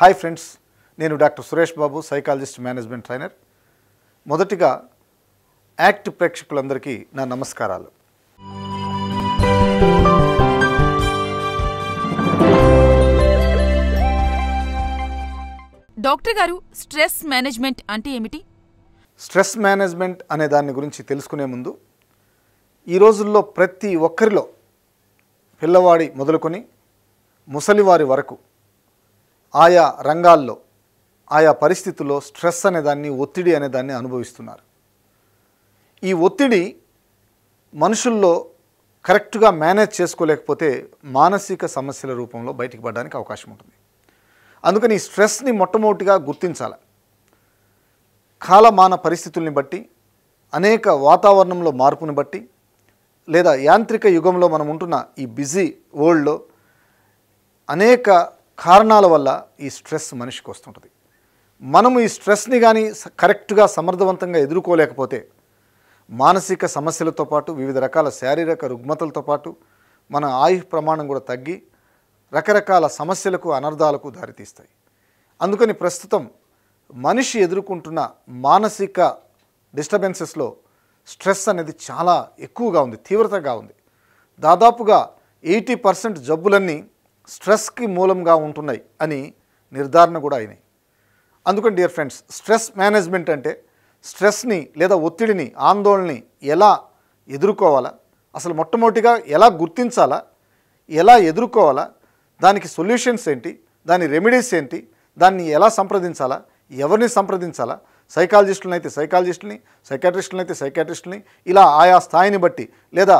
hi friends నేను doctor Suresh Babu psychologist management trainer మొదటిగా యాక్ట్ ప్రేక్షకులందరికీ నా నమస్కారాలు డాక్టర్ గారు స్ట్రెస్ మేనేజ్మెంట్ అంటే ఏమిటి స్ట్రెస్ మేనేజ్మెంట్ అనే దాని గురించి తెలుసుకునే ముందు ఈ రోజుల్లో ప్రతి ఒక్కరిలో పిల్లవాడి మొదలుకొని ముసలివారి వరకు ఆయా రంగాల్లో ఆయా పరిస్థితుల్లో స్ట్రెస్ అనేదాన్ని ఒత్తిడి అనేదాన్ని అనుభవిస్తున్నారు ఈ ఒత్తిడి మనుషుల్లో కరెక్ట్గా మేనేజ్ చేసుకోలేకపోతే మానసిక సమస్యల రూపంలో బయటికి పడడానికి అవకాశం ఉంటుంది అందుకని ఈ స్ట్రెస్ని మొట్టమొదటిగా గుర్తించాలి కాలమాన పరిస్థితుల్ని బట్టి అనేక వాతావరణంలో మార్పుని బట్టి లేదా యాంత్రిక యుగంలో మనం ఉంటున్న ఈ బిజీ వరల్డ్లో అనేక కారణాల వల్ల ఈ స్ట్రెస్ మనిషికి వస్తుంటుంది మనము ఈ స్ట్రెస్ని కానీ కరెక్ట్గా సమర్థవంతంగా ఎదుర్కోలేకపోతే మానసిక సమస్యలతో పాటు వివిధ రకాల శారీరక రుగ్మతలతో పాటు మన ఆయు ప్రమాణం కూడా తగ్గి రకరకాల సమస్యలకు అనర్థాలకు దారితీస్తాయి అందుకని ప్రస్తుతం మనిషి ఎదుర్కొంటున్న మానసిక డిస్టర్బెన్సెస్లో స్ట్రెస్ అనేది చాలా ఎక్కువగా ఉంది తీవ్రతగా ఉంది దాదాపుగా ఎయిటీ పర్సెంట్ జబ్బులన్నీ స్ట్రెస్కి మూలంగా ఉంటున్నాయి అని నిర్ధారణ కూడా అయినాయి అందుకని డియర్ ఫ్రెండ్స్ స్ట్రెస్ మేనేజ్మెంట్ అంటే స్ట్రెస్ని లేదా ఒత్తిడిని ఆందోళనని ఎలా ఎదుర్కోవాలా అసలు మొట్టమొదటిగా ఎలా గుర్తించాలా ఎలా ఎదుర్కోవాలా దానికి సొల్యూషన్స్ ఏంటి దాని రెమెడీస్ ఏంటి దాన్ని ఎలా సంప్రదించాలా ఎవరిని సంప్రదించాలా సైకాలజిస్టులను అయితే సైకాలజిస్టుని సైకాట్రిస్టులను అయితే సైకాట్రిస్టుని ఇలా ఆయా స్థాయిని బట్టి లేదా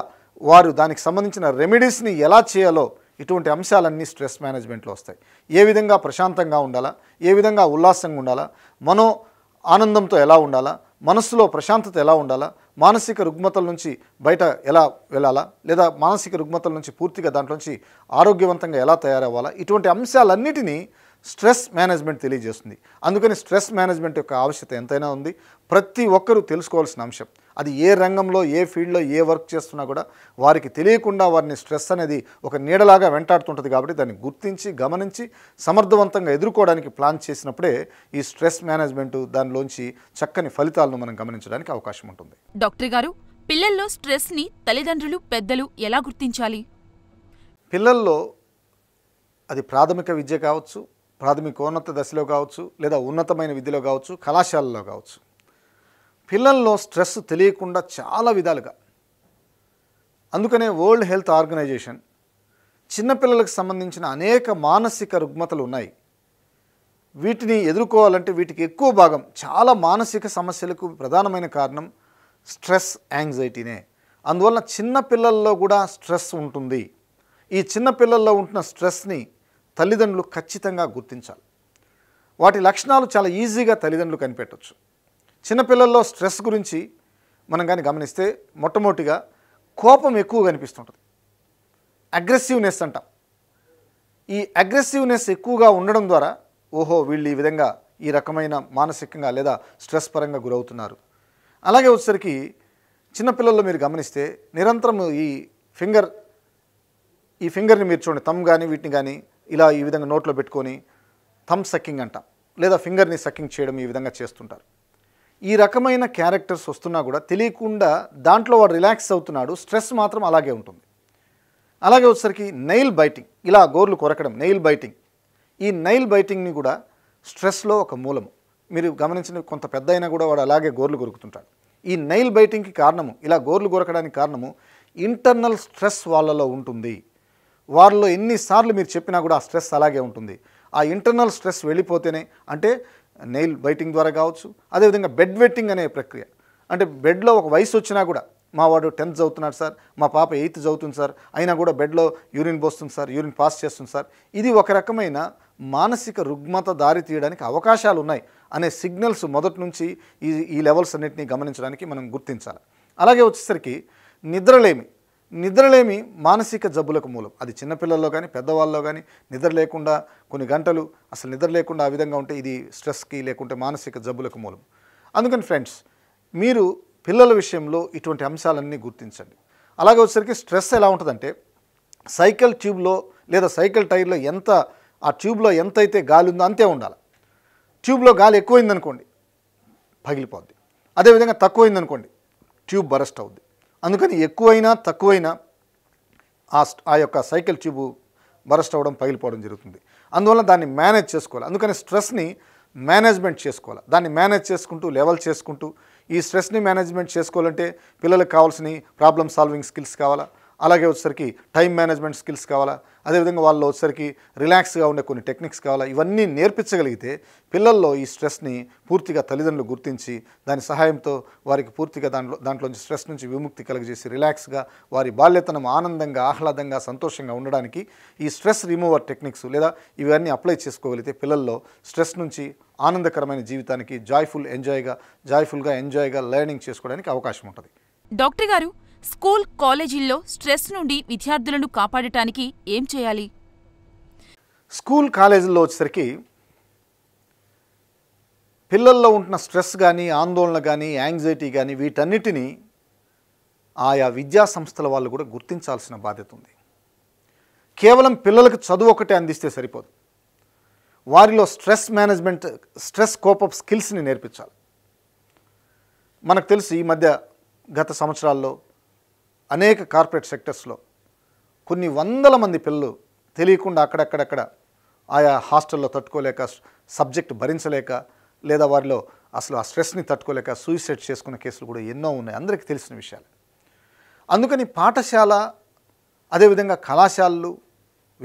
వారు దానికి సంబంధించిన రెమెడీస్ని ఎలా చేయాలో ఇటువంటి అంశాలన్నీ స్ట్రెస్ మేనేజ్మెంట్లో వస్తాయి ఏ విధంగా ప్రశాంతంగా ఉండాలా ఏ విధంగా ఉల్లాసంగా ఉండాలా మనో ఆనందంతో ఎలా ఉండాలా మనస్సులో ప్రశాంతత ఎలా ఉండాలా మానసిక రుగ్మతల నుంచి బయట ఎలా వెళ్ళాలా లేదా మానసిక రుగ్మతల నుంచి పూర్తిగా దాంట్లోంచి ఆరోగ్యవంతంగా ఎలా తయారవ్వాలా ఇటువంటి అంశాలన్నిటినీ స్ట్రెస్ మేనేజ్మెంట్ తెలియజేస్తుంది అందుకని స్ట్రెస్ మేనేజ్మెంట్ యొక్క ఆవశ్యకత ఎంతైనా ఉంది ప్రతి ఒక్కరూ తెలుసుకోవాల్సిన అంశం అది ఏ రంగంలో ఏ ఫీల్డ్లో ఏ వర్క్ చేస్తున్నా కూడా వారికి తెలియకుండా వారిని స్ట్రెస్ అనేది ఒక నీడలాగా వెంటాడుతుంటుంది కాబట్టి దాన్ని గుర్తించి గమనించి సమర్థవంతంగా ఎదుర్కోవడానికి ప్లాన్ చేసినప్పుడే ఈ స్ట్రెస్ మేనేజ్మెంట్ దానిలోంచి చక్కని ఫలితాలను మనం గమనించడానికి అవకాశం ఉంటుంది డాక్టర్ గారు పిల్లల్లో స్ట్రెస్ని తల్లిదండ్రులు పెద్దలు ఎలా గుర్తించాలి పిల్లల్లో అది ప్రాథమిక విద్య కావచ్చు ప్రాథమికోన్నత దశలో కావచ్చు లేదా ఉన్నతమైన విధిలో కావచ్చు కళాశాలలో కావచ్చు పిల్లల్లో స్ట్రెస్ తెలియకుండా చాలా విధాలుగా అందుకనే వరల్డ్ హెల్త్ ఆర్గనైజేషన్ చిన్నపిల్లలకు సంబంధించిన అనేక మానసిక రుగ్మతలు ఉన్నాయి వీటిని ఎదుర్కోవాలంటే వీటికి ఎక్కువ భాగం చాలా మానసిక సమస్యలకు ప్రధానమైన కారణం స్ట్రెస్ యాంగ్జైటీనే అందువల్ల చిన్న పిల్లల్లో కూడా స్ట్రెస్ ఉంటుంది ఈ చిన్న పిల్లల్లో ఉంటున్న స్ట్రెస్ని తల్లిదండ్రులు ఖచ్చితంగా గుర్తించాలి వాటి లక్షణాలు చాలా ఈజీగా తల్లిదండ్రులు కనిపెట్టవచ్చు చిన్నపిల్లల్లో స్ట్రెస్ గురించి మనం కానీ గమనిస్తే మొట్టమొదటిగా కోపం ఎక్కువ కనిపిస్తుంటుంది అగ్రెసివ్నెస్ అంటాం ఈ అగ్రెసివ్నెస్ ఎక్కువగా ఉండడం ద్వారా ఓహో వీళ్ళు ఈ విధంగా ఈ రకమైన మానసికంగా లేదా స్ట్రెస్ పరంగా గురవుతున్నారు అలాగే వచ్చేసరికి చిన్నపిల్లల్లో మీరు గమనిస్తే నిరంతరం ఈ ఫింగర్ ఈ ఫింగర్ని మీరు చూడండి తమ్ కానీ వీటిని కానీ ఇలా ఈ విధంగా నోట్లో పెట్టుకొని థమ్ సక్కింగ్ అంటాం లేదా ఫింగర్ని సక్కింగ్ చేయడం ఈ విధంగా చేస్తుంటారు ఈ రకమైన క్యారెక్టర్స్ వస్తున్నా కూడా తెలియకుండా దాంట్లో వాడు రిలాక్స్ అవుతున్నాడు స్ట్రెస్ మాత్రం అలాగే ఉంటుంది అలాగే వచ్చేసరికి నెయిల్ బైటింగ్ ఇలా గోర్లు కొరకడం నెయిల్ బైటింగ్ ఈ నెయిల్ బైటింగ్ని కూడా స్ట్రెస్లో ఒక మూలము మీరు గమనించిన కొంత పెద్ద అయినా కూడా వాడు అలాగే గోర్లు కొరుకుతుంటాడు ఈ నెయిల్ బైటింగ్కి కారణము ఇలా గోర్లు కొరకడానికి కారణము ఇంటర్నల్ స్ట్రెస్ వాళ్ళలో ఉంటుంది వారిలో ఎన్నిసార్లు మీరు చెప్పినా కూడా ఆ స్ట్రెస్ అలాగే ఉంటుంది ఆ ఇంటర్నల్ స్ట్రెస్ వెళ్ళిపోతేనే అంటే నెయిల్ బైటింగ్ ద్వారా కావచ్చు అదేవిధంగా బెడ్ వెట్టింగ్ అనే ప్రక్రియ అంటే బెడ్లో ఒక వయసు వచ్చినా కూడా మా వాడు టెన్త్ చదువుతున్నాడు సార్ మా పాప ఎయిత్ చదువుతుంది సార్ అయినా కూడా బెడ్లో యూరిన్ పోస్తుంది సార్ యూరిన్ పాస్ చేస్తుంది సార్ ఇది ఒక రకమైన మానసిక రుగ్మత దారి తీయడానికి అవకాశాలు ఉన్నాయి అనే సిగ్నల్స్ మొదటి నుంచి ఈ ఈ లెవెల్స్ అన్నింటినీ గమనించడానికి మనం గుర్తించాలి అలాగే వచ్చేసరికి నిద్రలేమి నిద్రలేమి మానసిక జబ్బులకు మూలం అది చిన్నపిల్లల్లో కానీ పెద్దవాళ్ళలో కానీ నిద్ర లేకుండా కొన్ని గంటలు అసలు నిద్ర లేకుండా ఆ విధంగా ఉంటే ఇది స్ట్రెస్కి లేకుంటే మానసిక జబ్బులకు మూలం అందుకని ఫ్రెండ్స్ మీరు పిల్లల విషయంలో ఇటువంటి అంశాలన్నీ గుర్తించండి అలాగే వచ్చేసరికి స్ట్రెస్ ఎలా ఉంటుందంటే సైకిల్ ట్యూబ్లో లేదా సైకిల్ టైర్లో ఎంత ఆ ట్యూబ్లో ఎంత అయితే గాలి ఉందో అంతే ఉండాలి ట్యూబ్లో గాలి ఎక్కువైందనుకోండి పగిలిపోద్ది అదేవిధంగా తక్కువైందనుకోండి ట్యూబ్ బరస్ట్ అవుద్ది అందుకని ఎక్కువైనా తక్కువైనా ఆ ఆ యొక్క సైకిల్ ట్యూబ్ బరస్ట్ అవ్వడం పగిలిపోవడం జరుగుతుంది అందువల్ల దాన్ని మేనేజ్ చేసుకోవాలి అందుకని స్ట్రెస్ని మేనేజ్మెంట్ చేసుకోవాలి దాన్ని మేనేజ్ చేసుకుంటూ లెవెల్ చేసుకుంటూ ఈ స్ట్రెస్ని మేనేజ్మెంట్ చేసుకోవాలంటే పిల్లలకు కావాల్సిన ప్రాబ్లమ్ సాల్వింగ్ స్కిల్స్ కావాలా అలాగే వచ్చేసరికి టైం మేనేజ్మెంట్ స్కిల్స్ కావాలా అదేవిధంగా వాళ్ళు వచ్చేసరికి రిలాక్స్గా ఉండే కొన్ని టెక్నిక్స్ కావాలా ఇవన్నీ నేర్పించగలిగితే పిల్లల్లో ఈ స్ట్రెస్ని పూర్తిగా తల్లిదండ్రులు గుర్తించి దాని సహాయంతో వారికి పూర్తిగా దాంట్లో నుంచి స్ట్రెస్ నుంచి విముక్తి కలిగజేసి రిలాక్స్గా వారి బాల్యతనం ఆనందంగా ఆహ్లాదంగా సంతోషంగా ఉండడానికి ఈ స్ట్రెస్ రిమూవర్ టెక్నిక్స్ లేదా ఇవన్నీ అప్లై చేసుకోగలిగితే పిల్లల్లో స్ట్రెస్ నుంచి ఆనందకరమైన జీవితానికి జాయ్ఫుల్ ఎంజాయ్గా జాయ్ఫుల్గా ఎంజాయ్గా లెర్నింగ్ చేసుకోవడానికి అవకాశం ఉంటుంది డాక్టర్ గారు స్కూల్ కాలేజీల్లో స్ట్రెస్ నుండి విద్యార్థులను కాపాడటానికి ఏం చేయాలి స్కూల్ కాలేజీల్లో వచ్చేసరికి పిల్లల్లో ఉంటున్న స్ట్రెస్ కానీ ఆందోళన కానీ యాంగ్జైటీ కానీ వీటన్నిటినీ ఆయా విద్యా సంస్థల వాళ్ళు కూడా గుర్తించాల్సిన బాధ్యత ఉంది కేవలం పిల్లలకు చదువు ఒకటే అందిస్తే సరిపోదు వారిలో స్ట్రెస్ మేనేజ్మెంట్ స్ట్రెస్ కోపప్ స్కిల్స్ని నేర్పించాలి మనకు తెలుసు ఈ మధ్య గత సంవత్సరాల్లో అనేక కార్పొరేట్ సెక్టర్స్లో కొన్ని వందల మంది పిల్లలు తెలియకుండా అక్కడక్కడక్కడ ఆయా హాస్టల్లో తట్టుకోలేక సబ్జెక్ట్ భరించలేక లేదా వారిలో అసలు ఆ స్ట్రెస్ని తట్టుకోలేక సూసైడ్ చేసుకున్న కేసులు కూడా ఎన్నో ఉన్నాయి అందరికీ తెలిసిన విషయాలు అందుకని పాఠశాల అదేవిధంగా కళాశాలలు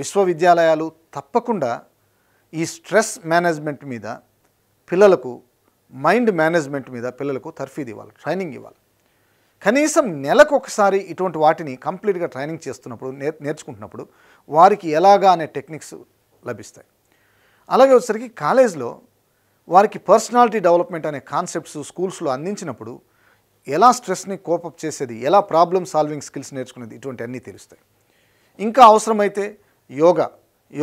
విశ్వవిద్యాలయాలు తప్పకుండా ఈ స్ట్రెస్ మేనేజ్మెంట్ మీద పిల్లలకు మైండ్ మేనేజ్మెంట్ మీద పిల్లలకు తర్ఫీదు ఇవ్వాలి ట్రైనింగ్ ఇవ్వాలి కనీసం నెలకు ఒకసారి ఇటువంటి వాటిని కంప్లీట్గా ట్రైనింగ్ చేస్తున్నప్పుడు నేర్ నేర్చుకుంటున్నప్పుడు వారికి ఎలాగా అనే టెక్నిక్స్ లభిస్తాయి అలాగే వచ్చేసరికి కాలేజ్లో వారికి పర్సనాలిటీ డెవలప్మెంట్ అనే కాన్సెప్ట్స్ స్కూల్స్లో అందించినప్పుడు ఎలా స్ట్రెస్ని కోపప్ చేసేది ఎలా ప్రాబ్లమ్ సాల్వింగ్ స్కిల్స్ నేర్చుకునేది ఇటువంటి అన్నీ తెలుస్తాయి ఇంకా అవసరమైతే యోగా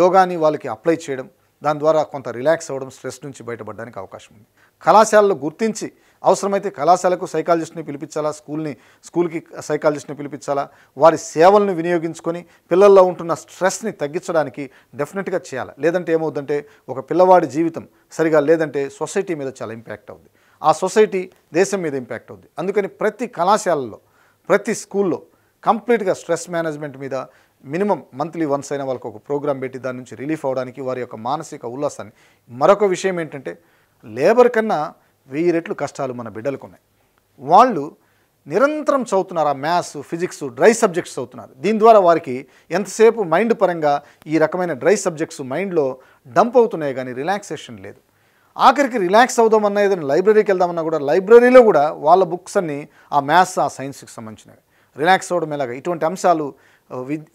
యోగాని వాళ్ళకి అప్లై చేయడం దాని ద్వారా కొంత రిలాక్స్ అవ్వడం స్ట్రెస్ నుంచి బయటపడడానికి అవకాశం ఉంది కళాశాలలో గుర్తించి అవసరమైతే కళాశాలకు సైకాలజిస్ట్ని పిలిపించాలా స్కూల్ని స్కూల్కి సైకాలజిస్ట్ని పిలిపించాలా వారి సేవలను వినియోగించుకొని పిల్లల్లో ఉంటున్న స్ట్రెస్ని తగ్గించడానికి డెఫినెట్గా చేయాలి లేదంటే ఏమవుతుందంటే ఒక పిల్లవాడి జీవితం సరిగా లేదంటే సొసైటీ మీద చాలా ఇంపాక్ట్ అవుద్ది ఆ సొసైటీ దేశం మీద ఇంపాక్ట్ అవుద్ది అందుకని ప్రతి కళాశాలలో ప్రతి స్కూల్లో కంప్లీట్గా స్ట్రెస్ మేనేజ్మెంట్ మీద మినిమం మంత్లీ వన్స్ అయిన వాళ్ళకి ఒక ప్రోగ్రామ్ పెట్టి దాని నుంచి రిలీఫ్ అవ్వడానికి వారి యొక్క మానసిక ఉల్లాసాన్ని మరొక విషయం ఏంటంటే లేబర్ కన్నా వెయ్యి రెట్లు కష్టాలు మన బిడ్డలకు ఉన్నాయి వాళ్ళు నిరంతరం చదువుతున్నారు ఆ మ్యాథ్స్ ఫిజిక్స్ డ్రై సబ్జెక్ట్స్ చదువుతున్నారు దీని ద్వారా వారికి ఎంతసేపు మైండ్ పరంగా ఈ రకమైన డ్రై సబ్జెక్ట్స్ మైండ్లో డంప్ అవుతున్నాయి కానీ రిలాక్సేషన్ లేదు ఆఖరికి రిలాక్స్ అవుదామన్నా ఏదైనా లైబ్రరీకి వెళ్దామన్నా కూడా లైబ్రరీలో కూడా వాళ్ళ బుక్స్ అన్నీ ఆ మ్యాథ్స్ ఆ సైన్స్కి సంబంధించినవి రిలాక్స్ అవ్వడం ఎలాగ ఇటువంటి అంశాలు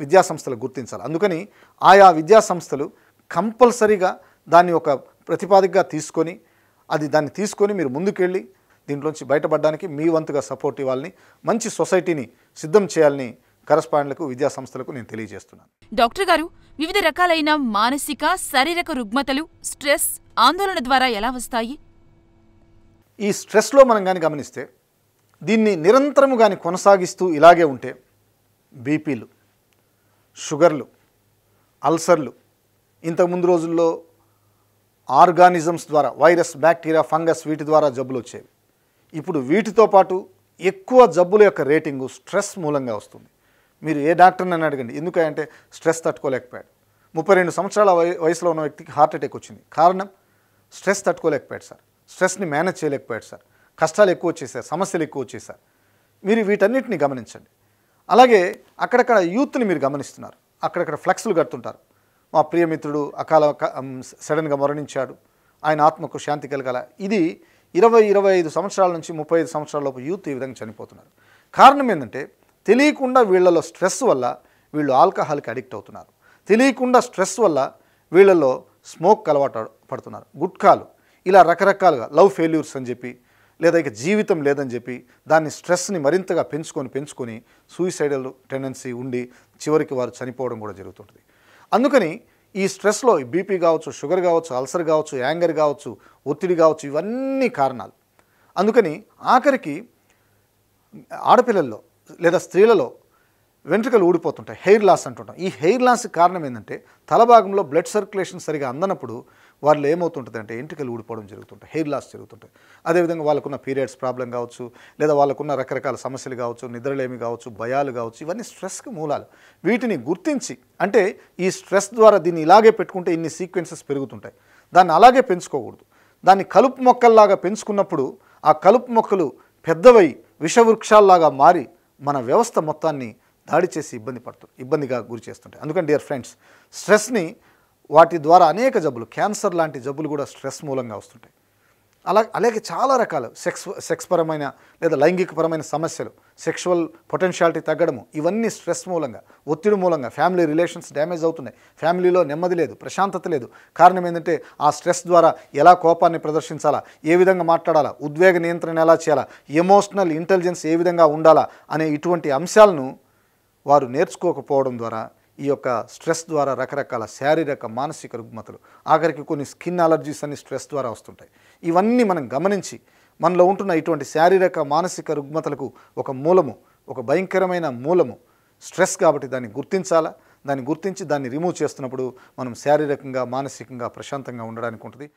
విద్యా సంస్థలు గుర్తించాలి అందుకని ఆయా విద్యాసంస్థలు కంపల్సరీగా దాన్ని ఒక ప్రతిపాదికగా తీసుకొని అది దాన్ని తీసుకొని మీరు ముందుకెళ్ళి దీంట్లోంచి బయటపడడానికి మీ వంతుగా సపోర్ట్ ఇవ్వాలని మంచి సొసైటీని సిద్ధం చేయాలని కరస్పాండ్లకు విద్యా సంస్థలకు నేను తెలియజేస్తున్నాను డాక్టర్ గారు వివిధ రకాలైన మానసిక శారీరక రుగ్మతలు స్ట్రెస్ ఆందోళన ద్వారా ఎలా వస్తాయి ఈ స్ట్రెస్లో మనం కానీ గమనిస్తే దీన్ని నిరంతరము కానీ కొనసాగిస్తూ ఇలాగే ఉంటే బీపీలు షుగర్లు అల్సర్లు ఇంతకుముందు రోజుల్లో ఆర్గానిజమ్స్ ద్వారా వైరస్ బ్యాక్టీరియా ఫంగస్ వీటి ద్వారా జబ్బులు వచ్చేవి ఇప్పుడు వీటితో పాటు ఎక్కువ జబ్బుల యొక్క రేటింగు స్ట్రెస్ మూలంగా వస్తుంది మీరు ఏ డాక్టర్ని అడగండి ఎందుకంటే స్ట్రెస్ తట్టుకోలేకపోయాడు ముప్పై రెండు సంవత్సరాల వయసులో ఉన్న వ్యక్తికి హార్ట్ అటాక్ వచ్చింది కారణం స్ట్రెస్ తట్టుకోలేకపోయాడు సార్ స్ట్రెస్ని మేనేజ్ చేయలేకపోయాడు సార్ కష్టాలు ఎక్కువ వచ్చేసారు సమస్యలు ఎక్కువ వచ్చేసారు మీరు వీటన్నిటిని గమనించండి అలాగే అక్కడక్కడ యూత్ని మీరు గమనిస్తున్నారు అక్కడక్కడ ఫ్లెక్స్లు కడుతుంటారు మా ప్రియమిత్రుడు అకాల సడన్గా మరణించాడు ఆయన ఆత్మకు శాంతి కలగల ఇది ఇరవై ఇరవై ఐదు సంవత్సరాల నుంచి ముప్పై ఐదు సంవత్సరాలలోపు యూత్ ఈ విధంగా చనిపోతున్నారు కారణం ఏంటంటే తెలియకుండా వీళ్లలో స్ట్రెస్ వల్ల వీళ్ళు ఆల్కహాల్కి అడిక్ట్ అవుతున్నారు తెలియకుండా స్ట్రెస్ వల్ల వీళ్ళలో స్మోక్ అలవాటు పడుతున్నారు గుట్కాలు ఇలా రకరకాలుగా లవ్ ఫెయిల్యూర్స్ అని చెప్పి లేదా ఇక జీవితం లేదని చెప్పి దాన్ని స్ట్రెస్ని మరింతగా పెంచుకొని పెంచుకొని సూయిసైడల్ టెండెన్సీ ఉండి చివరికి వారు చనిపోవడం కూడా జరుగుతుంటుంది అందుకని ఈ స్ట్రెస్లో బీపీ కావచ్చు షుగర్ కావచ్చు అల్సర్ కావచ్చు యాంగర్ కావచ్చు ఒత్తిడి కావచ్చు ఇవన్నీ కారణాలు అందుకని ఆఖరికి ఆడపిల్లల్లో లేదా స్త్రీలలో వెంట్రుకలు ఊడిపోతుంటాయి హెయిర్ లాస్ అంటుంటాం ఈ హెయిర్ లాస్ కారణం ఏంటంటే తలభాగంలో బ్లడ్ సర్క్యులేషన్ సరిగా అందనప్పుడు వాళ్ళు ఏమవుతుంటుంది అంటే ఎంట్రికలు ఊడిపోవడం జరుగుతుంటాయి హెయిర్ లాస్ జరుగుతుంటాయి అదేవిధంగా వాళ్ళకున్న పీరియడ్స్ ప్రాబ్లం కావచ్చు లేదా వాళ్ళకున్న రకరకాల సమస్యలు కావచ్చు నిద్రలేమి కావచ్చు భయాలు కావచ్చు ఇవన్నీ స్ట్రెస్కి మూలాలు వీటిని గుర్తించి అంటే ఈ స్ట్రెస్ ద్వారా దీన్ని ఇలాగే పెట్టుకుంటే ఇన్ని సీక్వెన్సెస్ పెరుగుతుంటాయి దాన్ని అలాగే పెంచుకోకూడదు దాన్ని కలుపు మొక్కల్లాగా పెంచుకున్నప్పుడు ఆ కలుపు మొక్కలు పెద్దవై విషవృక్షాల్లాగా మారి మన వ్యవస్థ మొత్తాన్ని దాడి చేసి ఇబ్బంది పడుతుంది ఇబ్బందిగా గురి చేస్తుంటాయి అందుకని డియర్ ఫ్రెండ్స్ స్ట్రెస్ని వాటి ద్వారా అనేక జబ్బులు క్యాన్సర్ లాంటి జబ్బులు కూడా స్ట్రెస్ మూలంగా వస్తుంటాయి అలా అలాగే చాలా రకాలు సెక్స్ సెక్స్ పరమైన లేదా లైంగికపరమైన సమస్యలు సెక్షువల్ పొటెన్షియాలిటీ తగ్గడము ఇవన్నీ స్ట్రెస్ మూలంగా ఒత్తిడి మూలంగా ఫ్యామిలీ రిలేషన్స్ డ్యామేజ్ అవుతున్నాయి ఫ్యామిలీలో నెమ్మది లేదు ప్రశాంతత లేదు కారణం ఏంటంటే ఆ స్ట్రెస్ ద్వారా ఎలా కోపాన్ని ప్రదర్శించాలా ఏ విధంగా మాట్లాడాలా ఉద్వేగ నియంత్రణ ఎలా చేయాలా ఎమోషనల్ ఇంటెలిజెన్స్ ఏ విధంగా ఉండాలా అనే ఇటువంటి అంశాలను వారు నేర్చుకోకపోవడం ద్వారా ఈ యొక్క స్ట్రెస్ ద్వారా రకరకాల శారీరక మానసిక రుగ్మతలు ఆఖరికి కొన్ని స్కిన్ అలర్జీస్ అన్ని స్ట్రెస్ ద్వారా వస్తుంటాయి ఇవన్నీ మనం గమనించి మనలో ఉంటున్న ఇటువంటి శారీరక మానసిక రుగ్మతలకు ఒక మూలము ఒక భయంకరమైన మూలము స్ట్రెస్ కాబట్టి దాన్ని గుర్తించాలా దాన్ని గుర్తించి దాన్ని రిమూవ్ చేస్తున్నప్పుడు మనం శారీరకంగా మానసికంగా ప్రశాంతంగా ఉండడానికి ఉంటుంది